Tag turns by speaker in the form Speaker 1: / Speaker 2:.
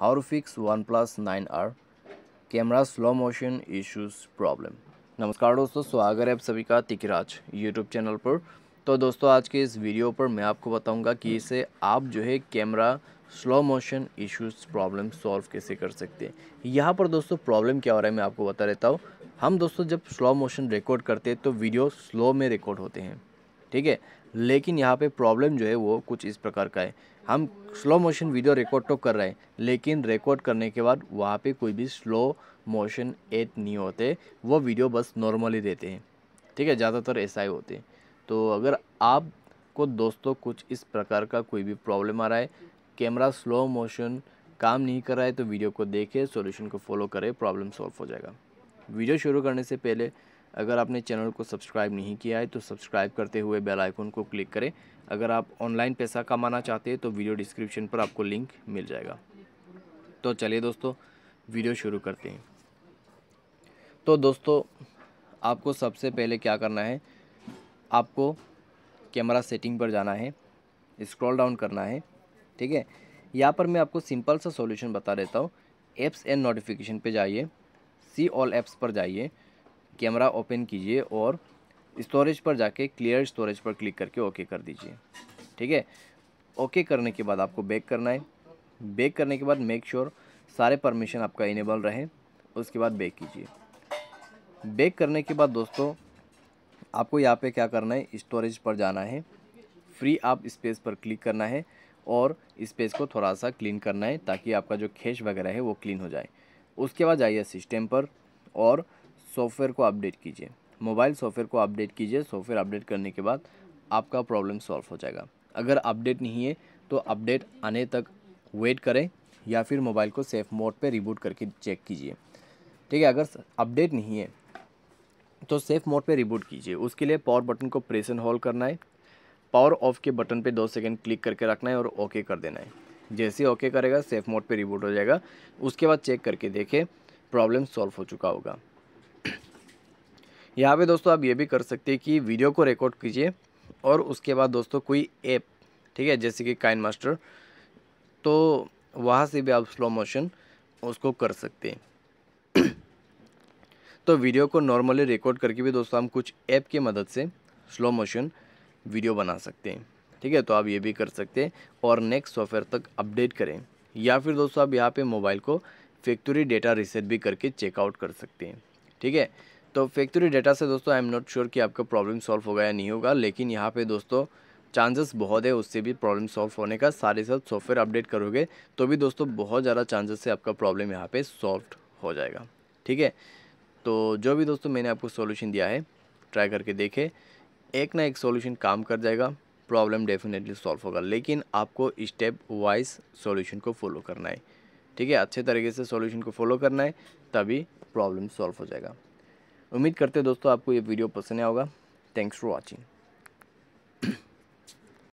Speaker 1: How to fix OnePlus 9R camera slow motion issues problem नमस्कार दोस्तों स्वागत है आप सभी का तिकराज यूट्यूब चैनल पर तो दोस्तों आज के इस वीडियो पर मैं आपको बताऊंगा कि इसे आप जो है camera slow motion issues problem solve कैसे कर सकते हैं यहाँ पर दोस्तों प्रॉब्लम क्या हो रहा है मैं आपको बता देता हूँ हम दोस्तों जब स्लो मोशन रिकॉर्ड करते हैं तो वीडियो स्लो में रिकॉर्ड होते हैं ठीक है लेकिन यहाँ पे प्रॉब्लम जो है वो कुछ इस प्रकार का है हम स्लो मोशन वीडियो रिकॉर्ड तो कर रहे हैं लेकिन रिकॉर्ड करने के बाद वहाँ पे कोई भी स्लो मोशन एड नहीं होते वो वीडियो बस नॉर्मली देते हैं ठीक है ज़्यादातर ऐसा ही होते हैं तो अगर आपको दोस्तों कुछ इस प्रकार का कोई भी प्रॉब्लम आ रहा है कैमरा स्लो मोशन काम नहीं कर रहा है तो वीडियो को देखें सॉल्यूशन को फॉलो करें प्रॉब्लम सॉल्व हो जाएगा वीडियो शुरू करने से पहले अगर आपने चैनल को सब्सक्राइब नहीं किया है तो सब्सक्राइब करते हुए बेल आइकन को क्लिक करें अगर आप ऑनलाइन पैसा कमाना चाहते हैं तो वीडियो डिस्क्रिप्शन पर आपको लिंक मिल जाएगा तो चलिए दोस्तों वीडियो शुरू करते हैं तो दोस्तों आपको सबसे पहले क्या करना है आपको कैमरा सेटिंग पर जाना है स्क्रॉल डाउन करना है ठीक है यहाँ पर मैं आपको सिंपल सा सॉल्यूशन बता देता हूँ एप्स एंड नोटिफिकेशन पे जाइए सी ऑल एप्स पर जाइए कैमरा ओपन कीजिए और स्टोरेज पर जाके क्लियर स्टोरेज पर क्लिक करके ओके कर दीजिए ठीक है ओके करने के बाद आपको बैक करना है बैक करने के बाद मेक श्योर सारे परमिशन आपका इनेबल रहे उसके बाद बैक कीजिए बैक करने के बाद दोस्तों आपको यहाँ पे क्या करना है स्टोरेज पर जाना है फ्री आप स्पेस पर क्लिक करना है और स्पेस को थोड़ा सा क्लीन करना है ताकि आपका जो खेच वगैरह है वो क्लीन हो जाए उसके बाद जाइए सिस्टम पर और सॉफ्टवेयर को अपडेट कीजिए मोबाइल सॉफ्टवेयर को अपडेट कीजिए सॉफ्टवेयर अपडेट करने के बाद आपका प्रॉब्लम सॉल्व हो जाएगा अगर अपडेट नहीं है तो अपडेट आने तक वेट करें या फिर मोबाइल को सेफ मोड पे रिबूट करके चेक कीजिए ठीक है अगर अपडेट नहीं है तो सेफ मोड पे रिबूट कीजिए उसके लिए पावर बटन को प्रेस एंड होल्ड करना है पावर ऑफ के बटन पे दो सेकंड क्लिक करके रखना है और ओके कर देना है जैसे ओके करेगा सेफ मोड पे रिबूट हो जाएगा उसके बाद चेक करके देखें प्रॉब्लम सॉल्व हो चुका होगा यहाँ पे दोस्तों आप ये भी कर सकते हैं कि वीडियो को रिकॉर्ड कीजिए और उसके बाद दोस्तों कोई ऐप ठीक है जैसे कि काइन मास्टर तो वहाँ से भी आप स्लो मोशन उसको कर सकते हैं तो वीडियो को नॉर्मली रिकॉर्ड करके भी दोस्तों हम कुछ ऐप की मदद से स्लो मोशन वीडियो बना सकते हैं ठीक है तो आप ये भी कर सकते हैं और नेक्स्ट सॉफ्टवेयर तक अपडेट करें या फिर दोस्तों आप यहाँ पे मोबाइल को फैक्ट्री डेटा रिसेट भी करके चेकआउट कर सकते हैं ठीक है तो फैक्ट्री डेटा से दोस्तों आई एम नॉट श्योर कि आपका प्रॉब्लम सॉल्व होगा या नहीं होगा लेकिन यहाँ पे दोस्तों चांसेस बहुत है उससे भी प्रॉब्लम सॉल्व होने का सारे साथ सॉफ्टवेयर अपडेट करोगे तो भी दोस्तों बहुत ज़्यादा चांसेस से आपका प्रॉब्लम यहाँ पे सॉल्व हो जाएगा ठीक है तो जो भी दोस्तों मैंने आपको सोल्यूशन दिया है ट्राई करके देखे एक ना एक सोल्यूशन काम कर जाएगा प्रॉब्लम डेफिनेटली सॉल्व होगा लेकिन आपको स्टेप वाइज सॉल्यूशन को फॉलो करना है ठीक है अच्छे तरीके से सॉल्यूशन को फॉलो करना है तभी प्रॉब्लम सॉल्व हो जाएगा उम्मीद करते हैं दोस्तों आपको ये वीडियो पसंद आया होगा थैंक्स फॉर वॉचिंग